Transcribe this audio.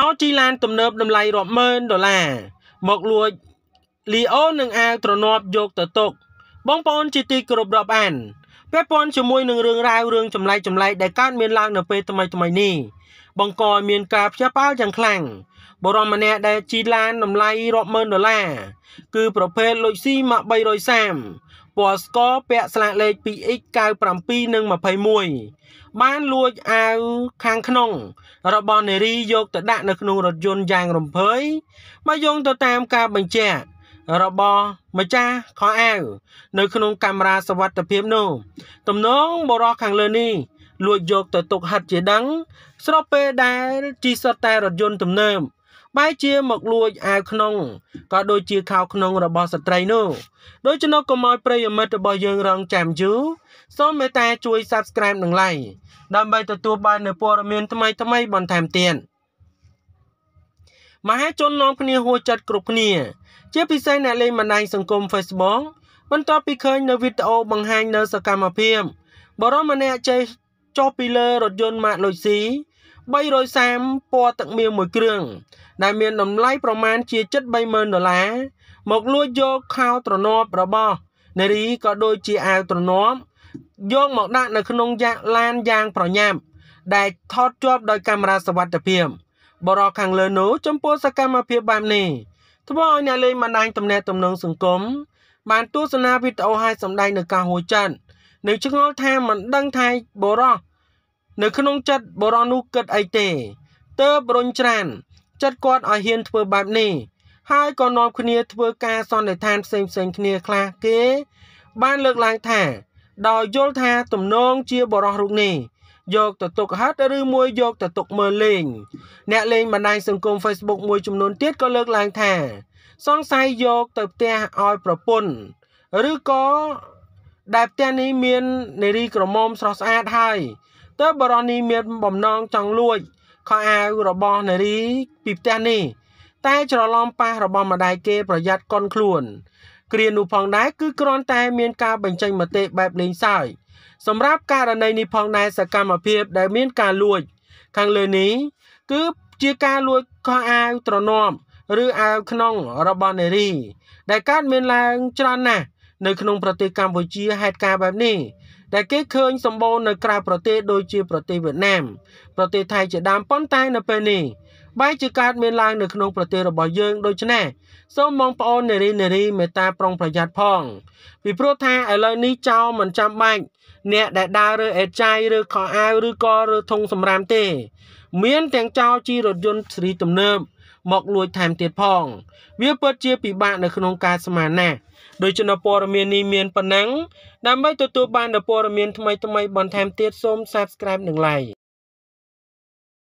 ឲ្យជីឡានទំនើបតម្លៃរាប់ម៉ឺនដុល្លារមកលួចលីអូនិងអាវទ្រនាប់យកទៅទុកបងប្អូនជាទីគោរពរាប់អានពាក់ព័ន្ធជាមួយនឹងរឿងរ៉ាវរឿងចម្លែកចម្លែកដែលកើតមានឡើងនៅពេលថ្មីថ្មីនេះបង្កឲ្យមានការព្យាបាលយ៉ាងខ្លាំងបរមម្នាក់ដែលជីឡានតម្លៃរាប់ម៉ឺនដុល្លារគឺប្រភេទលុយស៊ីម៉ាក់330ពណ៌ស្ករពាក់ស្លាកលេខ 2X97 និង21បានលួចអាវខាងក្នុងរបស់នារីយកទៅដាក់នៅក្នុងរថយន្តយ៉ាងរំភើយមកយងទៅតាមការបញ្ជាក់របស់ម្ចាស់ខោអាវនៅក្នុងកាមេរ៉ាសវត្ថិភាពនោះ ទំនងបរោះខាងលើនេះលួចយកទៅទុកហិតជាដឹងស្របពេលដែលជីសុតតែរថយន្តទំនើបបែរជាមកលួចអាវក្នុងក៏ដូចជាខោក្នុងរបស់ស្ត្រីនោះដូច្នោះកុំឲ្យប្រិយមិត្តរបស់យើងរងចាំយូរសូមមេត្តាជួយ Subscribe និង Like ដើម្បីទទួលបាននូវព័ត៌មានថ្មីៗបន្ថែមទៀតមហាជននាំគ្នាហួចចិត្តគ្រប់គ្នា ជា ពិសេសអ្នកលេងបណ្ដាញសង្គម Facebook បន្ទាប់ពីឃើញនៅវីដេអូ បង្ហាញនៅសកម្មភាពបរមម្នាក់ចេះចុះពីលើរថយន្ត Magnussi 330ពណ៌ទឹកមាសមួយគ្រឿងដែលមានតម្លៃប្រមាណជា730,000ដុល្លារមកលួចយកខោទ្រនាប់របស់នារីក៏ដូចជាអាវទ្រនាប់យកមកដាក់នៅក្នុងយ៉ាក់ឡានយ៉ាងប្រញាប់ដែលថតជាប់ដោយកាមេរ៉ាសវត្ថិភាពបរោះខាងលើនោះចំពោះសកម្មភាពបែបនេះធ្វើឲ្យអ្នកលេងបណ្ដាញទំនាក់ទំនងសង្គមបានទស្សនាវីដេអូឲ្យសម្ដែងនៅការហួចចិត្តនៅឆ្ងល់ថាមិនដឹងថាបរោះនៅ ក្នុងចិត្តបរោះនោះគិតអីទេទើបរុញច្រានចិត្តគាត់ឲ្យហ៊ានធ្វើបែបនេះហើយក៏នាំគ្នាធ្វើការសន្និដ្ឋានផ្សេងផ្សេងគ្នាខ្លះគេ បានលើកឡើងថាដោយយល់ថាទំនងជាបរោះរូបនេះយកទៅទុកហិតឬមួយយកទៅទុកមើលលេងអ្នកលេងបណ្ដាញសង្គម Facebook មួយចំនួនទៀតក៏លើកឡើងថា សង្ស័យយកទៅផ្ទះឲ្យប្រពន្ធឬក៏ដែលផ្ទះនេះមាននារីក្រមុំស្រស់ស្អាតហើយតើបរិនេះមានបំណងចង់លួចខោអាវរបស់នារី ពីផ្ទះនេះ តែច្រឡំប៉ះរបស់ម្ដាយគេប្រយ័ត្នកុនខ្លួន គ្រានោះផងដែរគឺគ្រាន់តែមានការបញ្ចេញមតិបែបលេងសើចសម្រាប់ករណីនេះផងដែរសកម្មភាពដែលមានការលួច ខាងលើនេះគឺជាការលួចខោអាវត្រណប់ឬអាវក្នុងរបស់នារី ដែលកើតមានឡើងច្រើនណាស់នៅក្នុងប្រទេសកម្ពុជាហេតុការណ៍បែបនេះដែលគេឃើញសម្បូរនៅក្រៅប្រទេសដូចជាប្រទេសវៀតណាម ប្រទេសថៃជាដើមប៉ុន្តែនៅពេលនេះបែរជាកើតមានឡើងនៅក្នុងប្រទេសរបស់យើងដូច្នេះសូមបងប្អូននារីនារីមេត្តាប្រុងប្រយ័ត្នផងពីព្រោះថាឥឡូវនេះចោលមិនចាំបាច់អ្នកដែលដើរឬអេចាយឬខោអាវឬក៏ឬធុងសំរាមទេ មានទាំងចោលជីរថយន្តស្រីទំនើបមកលួចថែមទៀតផង វាពិតជាពិបាកនៅក្នុងការស្មានណាស់ដោយជំនព័រមាននេះមានប៉ុណ្ណឹងដើម្បីទទួលបាននូវព័រមានថ្មីៗបន្ថែមទៀតសូម Subscribe និង Like